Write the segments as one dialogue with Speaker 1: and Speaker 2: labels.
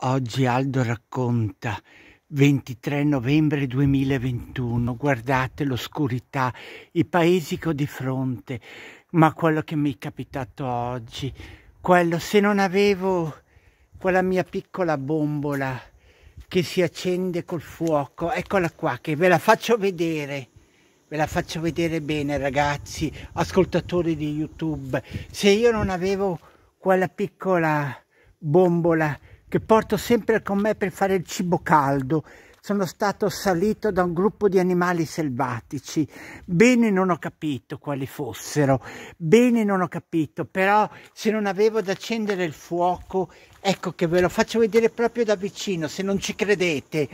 Speaker 1: Oggi Aldo racconta 23 novembre 2021, guardate l'oscurità, i paesi che ho di fronte, ma quello che mi è capitato oggi, quello se non avevo quella mia piccola bombola che si accende col fuoco, eccola qua che ve la faccio vedere. Ve la faccio vedere bene ragazzi, ascoltatori di YouTube. Se io non avevo quella piccola bombola che porto sempre con me per fare il cibo caldo. Sono stato salito da un gruppo di animali selvatici. Bene non ho capito quali fossero, bene non ho capito, però se non avevo da accendere il fuoco, ecco che ve lo faccio vedere proprio da vicino, se non ci credete.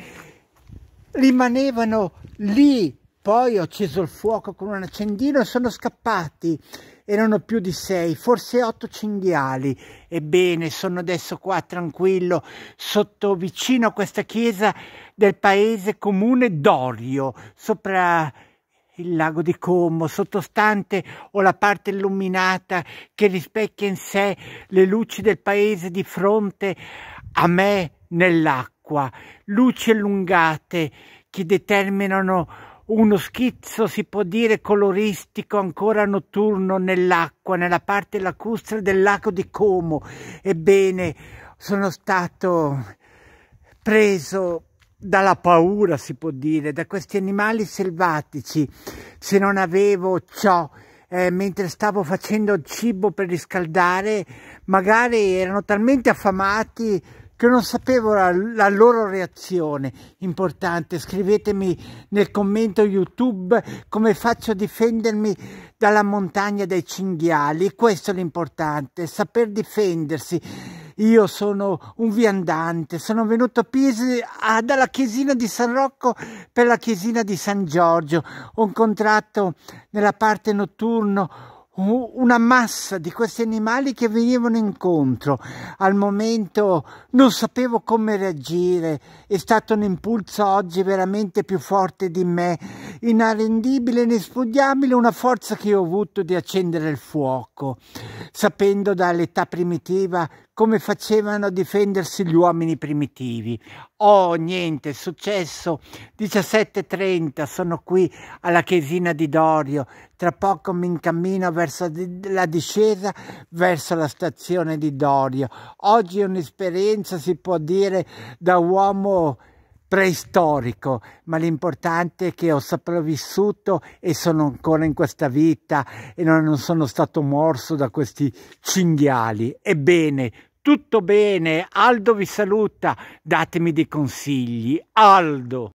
Speaker 1: Rimanevano lì poi ho acceso il fuoco con un accendino e sono scappati Erano più di sei, forse otto cinghiali. Ebbene, sono adesso qua tranquillo, sotto vicino a questa chiesa del paese comune Dorio, sopra il lago di Como, sottostante ho la parte illuminata che rispecchia in sé le luci del paese di fronte a me nell'acqua, luci allungate che determinano uno schizzo, si può dire, coloristico ancora notturno nell'acqua, nella parte lacustre del lago di Como. Ebbene, sono stato preso dalla paura, si può dire, da questi animali selvatici. Se non avevo ciò, eh, mentre stavo facendo il cibo per riscaldare, magari erano talmente affamati che non sapevo la, la loro reazione. Importante, scrivetemi nel commento YouTube come faccio a difendermi dalla montagna dei cinghiali. Questo è l'importante, saper difendersi. Io sono un viandante, sono venuto a Pisa ah, dalla chiesina di San Rocco per la chiesina di San Giorgio. Ho incontrato nella parte notturna una massa di questi animali che venivano incontro. Al momento non sapevo come reagire, è stato un impulso oggi veramente più forte di me inarrendibile, inespugnabile, una forza che ho avuto di accendere il fuoco, sapendo dall'età primitiva come facevano a difendersi gli uomini primitivi. Oh, niente, è successo. 17.30, sono qui alla chiesina di Dorio. Tra poco mi incammino verso la discesa, verso la stazione di Dorio. Oggi è un'esperienza, si può dire, da uomo preistorico, ma l'importante è che ho sopravvissuto e sono ancora in questa vita e non sono stato morso da questi cinghiali. Ebbene, tutto bene, Aldo vi saluta, datemi dei consigli. Aldo!